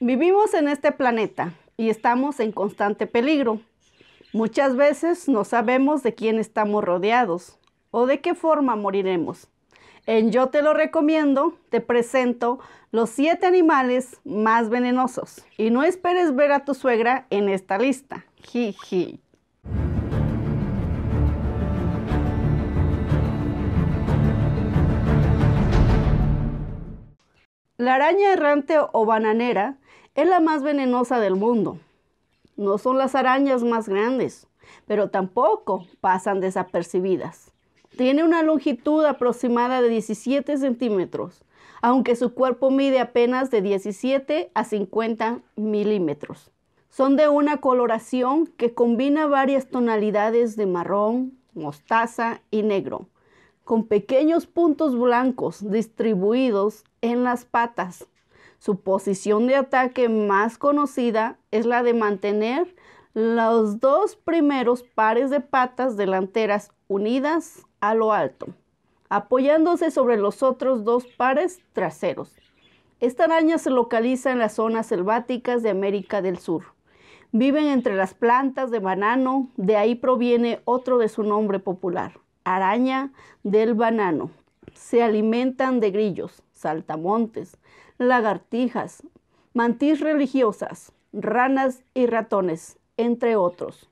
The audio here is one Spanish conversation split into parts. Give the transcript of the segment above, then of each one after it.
Vivimos en este planeta y estamos en constante peligro. Muchas veces no sabemos de quién estamos rodeados o de qué forma moriremos. En Yo Te Lo Recomiendo te presento los 7 animales más venenosos y no esperes ver a tu suegra en esta lista. Jiji. La araña errante o bananera es la más venenosa del mundo. No son las arañas más grandes, pero tampoco pasan desapercibidas. Tiene una longitud aproximada de 17 centímetros, aunque su cuerpo mide apenas de 17 a 50 milímetros. Son de una coloración que combina varias tonalidades de marrón, mostaza y negro, con pequeños puntos blancos distribuidos en las patas su posición de ataque más conocida es la de mantener los dos primeros pares de patas delanteras unidas a lo alto, apoyándose sobre los otros dos pares traseros. Esta araña se localiza en las zonas selváticas de América del Sur. Viven entre las plantas de banano, de ahí proviene otro de su nombre popular, araña del banano. Se alimentan de grillos, saltamontes, lagartijas, mantis religiosas, ranas y ratones, entre otros.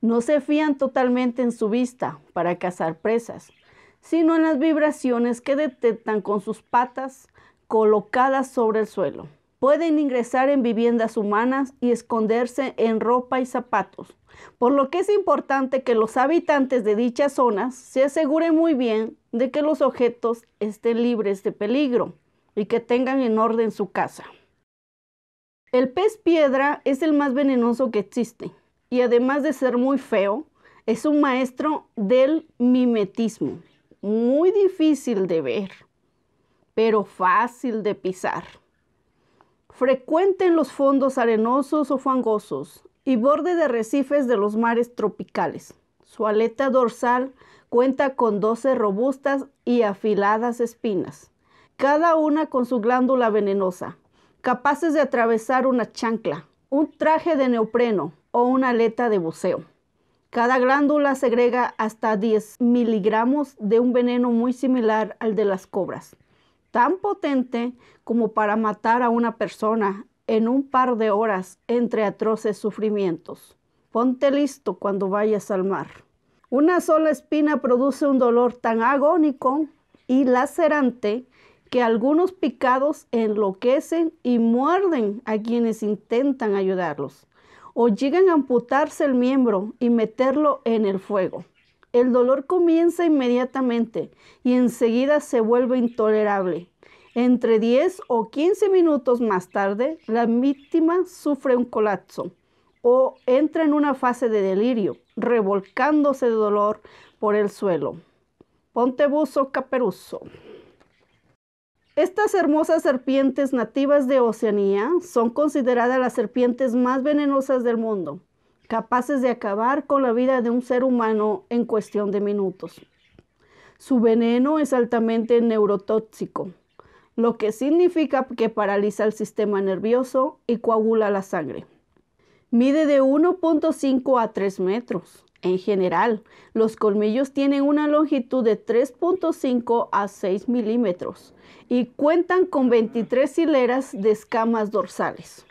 No se fían totalmente en su vista para cazar presas, sino en las vibraciones que detectan con sus patas colocadas sobre el suelo. Pueden ingresar en viviendas humanas y esconderse en ropa y zapatos, por lo que es importante que los habitantes de dichas zonas se aseguren muy bien de que los objetos estén libres de peligro y que tengan en orden su casa. El pez piedra es el más venenoso que existe y además de ser muy feo, es un maestro del mimetismo, muy difícil de ver, pero fácil de pisar. Frecuente en los fondos arenosos o fangosos y borde de arrecifes de los mares tropicales. Su aleta dorsal cuenta con 12 robustas y afiladas espinas cada una con su glándula venenosa, capaces de atravesar una chancla, un traje de neopreno o una aleta de buceo. Cada glándula segrega hasta 10 miligramos de un veneno muy similar al de las cobras, tan potente como para matar a una persona en un par de horas entre atroces sufrimientos. Ponte listo cuando vayas al mar. Una sola espina produce un dolor tan agónico y lacerante que algunos picados enloquecen y muerden a quienes intentan ayudarlos, o llegan a amputarse el miembro y meterlo en el fuego. El dolor comienza inmediatamente y enseguida se vuelve intolerable. Entre 10 o 15 minutos más tarde, la víctima sufre un colapso o entra en una fase de delirio, revolcándose de dolor por el suelo. Ponte buzo caperuso. Estas hermosas serpientes nativas de Oceanía son consideradas las serpientes más venenosas del mundo, capaces de acabar con la vida de un ser humano en cuestión de minutos. Su veneno es altamente neurotóxico, lo que significa que paraliza el sistema nervioso y coagula la sangre. Mide de 1.5 a 3 metros en general, los colmillos tienen una longitud de 3.5 a 6 milímetros y cuentan con 23 hileras de escamas dorsales.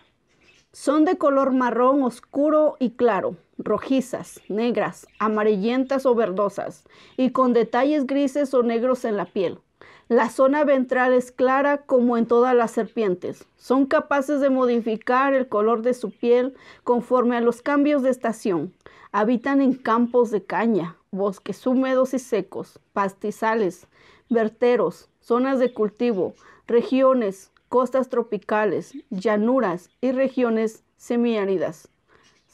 Son de color marrón oscuro y claro, rojizas, negras, amarillentas o verdosas y con detalles grises o negros en la piel. La zona ventral es clara como en todas las serpientes. Son capaces de modificar el color de su piel conforme a los cambios de estación. Habitan en campos de caña, bosques húmedos y secos, pastizales, verteros, zonas de cultivo, regiones, costas tropicales, llanuras y regiones semiáridas.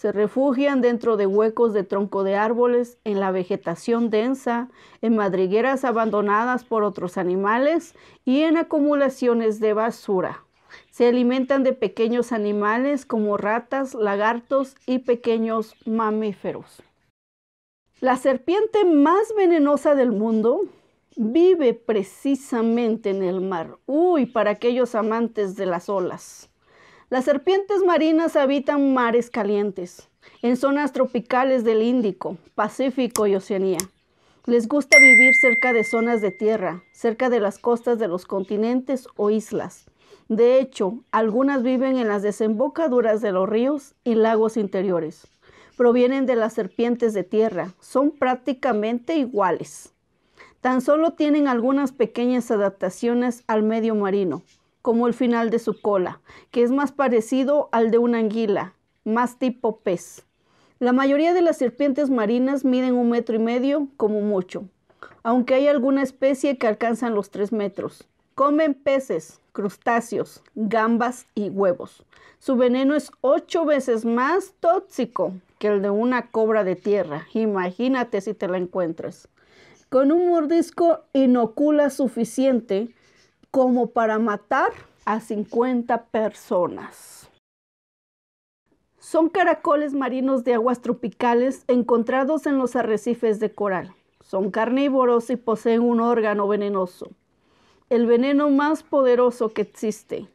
Se refugian dentro de huecos de tronco de árboles, en la vegetación densa, en madrigueras abandonadas por otros animales y en acumulaciones de basura. Se alimentan de pequeños animales como ratas, lagartos y pequeños mamíferos. La serpiente más venenosa del mundo vive precisamente en el mar. Uy, para aquellos amantes de las olas. Las serpientes marinas habitan mares calientes, en zonas tropicales del Índico, Pacífico y Oceanía. Les gusta vivir cerca de zonas de tierra, cerca de las costas de los continentes o islas. De hecho, algunas viven en las desembocaduras de los ríos y lagos interiores. Provienen de las serpientes de tierra, son prácticamente iguales. Tan solo tienen algunas pequeñas adaptaciones al medio marino, como el final de su cola, que es más parecido al de una anguila, más tipo pez. La mayoría de las serpientes marinas miden un metro y medio como mucho, aunque hay alguna especie que alcanzan los tres metros. Comen peces, crustáceos, gambas y huevos. Su veneno es ocho veces más tóxico que el de una cobra de tierra. Imagínate si te la encuentras. Con un mordisco inocula suficiente como para matar a 50 personas. Son caracoles marinos de aguas tropicales encontrados en los arrecifes de coral. Son carnívoros y poseen un órgano venenoso. El veneno más poderoso que existe,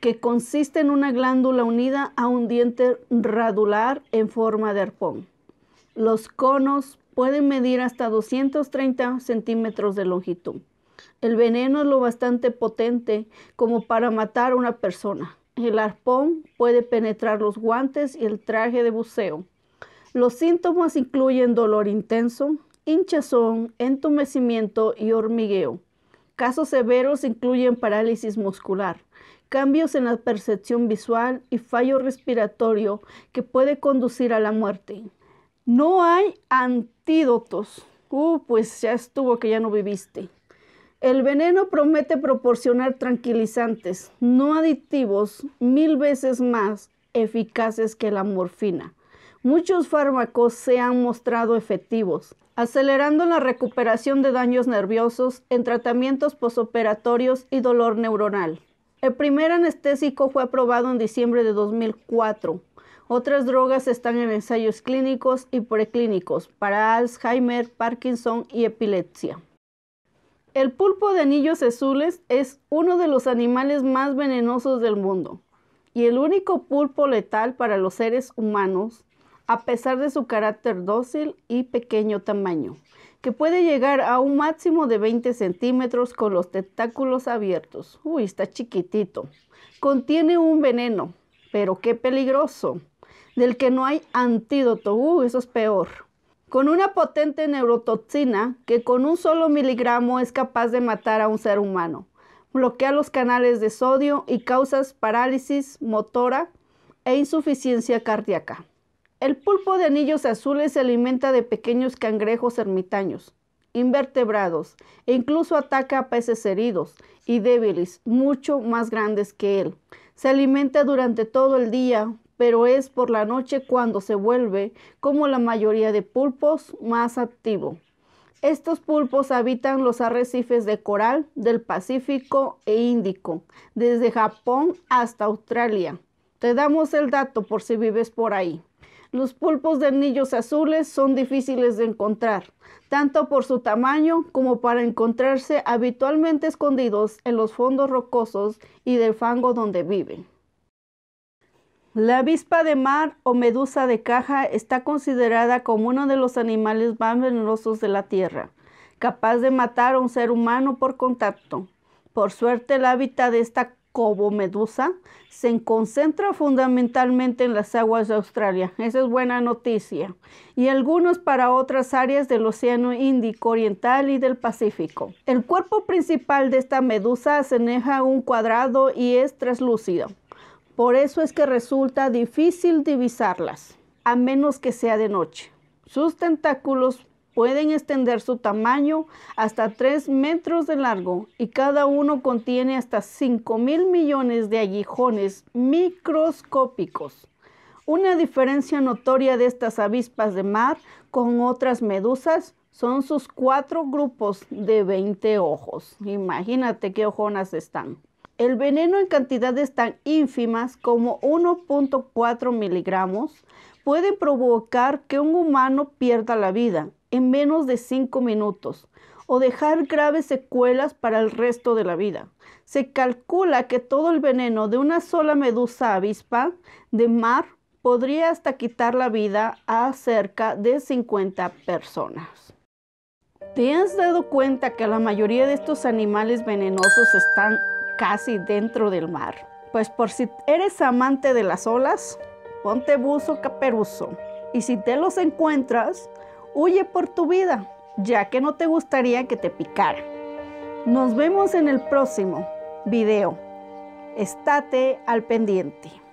que consiste en una glándula unida a un diente radular en forma de arpón. Los conos pueden medir hasta 230 centímetros de longitud. El veneno es lo bastante potente como para matar a una persona. El arpón puede penetrar los guantes y el traje de buceo. Los síntomas incluyen dolor intenso, hinchazón, entumecimiento y hormigueo. Casos severos incluyen parálisis muscular, cambios en la percepción visual y fallo respiratorio que puede conducir a la muerte. No hay antídotos. Uh, pues ya estuvo que ya no viviste. El veneno promete proporcionar tranquilizantes no adictivos, mil veces más eficaces que la morfina. Muchos fármacos se han mostrado efectivos, acelerando la recuperación de daños nerviosos en tratamientos posoperatorios y dolor neuronal. El primer anestésico fue aprobado en diciembre de 2004. Otras drogas están en ensayos clínicos y preclínicos para Alzheimer, Parkinson y epilepsia. El pulpo de anillos azules es uno de los animales más venenosos del mundo y el único pulpo letal para los seres humanos, a pesar de su carácter dócil y pequeño tamaño, que puede llegar a un máximo de 20 centímetros con los tentáculos abiertos. Uy, está chiquitito. Contiene un veneno, pero qué peligroso, del que no hay antídoto. Uy, uh, eso es peor con una potente neurotoxina que con un solo miligramo es capaz de matar a un ser humano. Bloquea los canales de sodio y causa parálisis motora e insuficiencia cardíaca. El pulpo de anillos azules se alimenta de pequeños cangrejos ermitaños, invertebrados e incluso ataca a peces heridos y débiles, mucho más grandes que él. Se alimenta durante todo el día pero es por la noche cuando se vuelve, como la mayoría de pulpos, más activo. Estos pulpos habitan los arrecifes de coral del Pacífico e Índico, desde Japón hasta Australia. Te damos el dato por si vives por ahí. Los pulpos de anillos azules son difíciles de encontrar, tanto por su tamaño como para encontrarse habitualmente escondidos en los fondos rocosos y del fango donde viven. La avispa de mar o medusa de caja está considerada como uno de los animales más venenosos de la Tierra, capaz de matar a un ser humano por contacto. Por suerte, el hábitat de esta cobomedusa se concentra fundamentalmente en las aguas de Australia. Esa es buena noticia. Y algunos para otras áreas del Océano Índico Oriental y del Pacífico. El cuerpo principal de esta medusa asemeja un cuadrado y es traslúcido. Por eso es que resulta difícil divisarlas, a menos que sea de noche. Sus tentáculos pueden extender su tamaño hasta 3 metros de largo y cada uno contiene hasta 5 mil millones de aguijones microscópicos. Una diferencia notoria de estas avispas de mar con otras medusas son sus cuatro grupos de 20 ojos. Imagínate qué ojonas están. El veneno en cantidades tan ínfimas como 1.4 miligramos puede provocar que un humano pierda la vida en menos de 5 minutos o dejar graves secuelas para el resto de la vida. Se calcula que todo el veneno de una sola medusa avispa de mar podría hasta quitar la vida a cerca de 50 personas. ¿Te has dado cuenta que la mayoría de estos animales venenosos están casi dentro del mar. Pues por si eres amante de las olas, ponte buzo caperuso. Y si te los encuentras, huye por tu vida, ya que no te gustaría que te picara. Nos vemos en el próximo video. Estate al pendiente.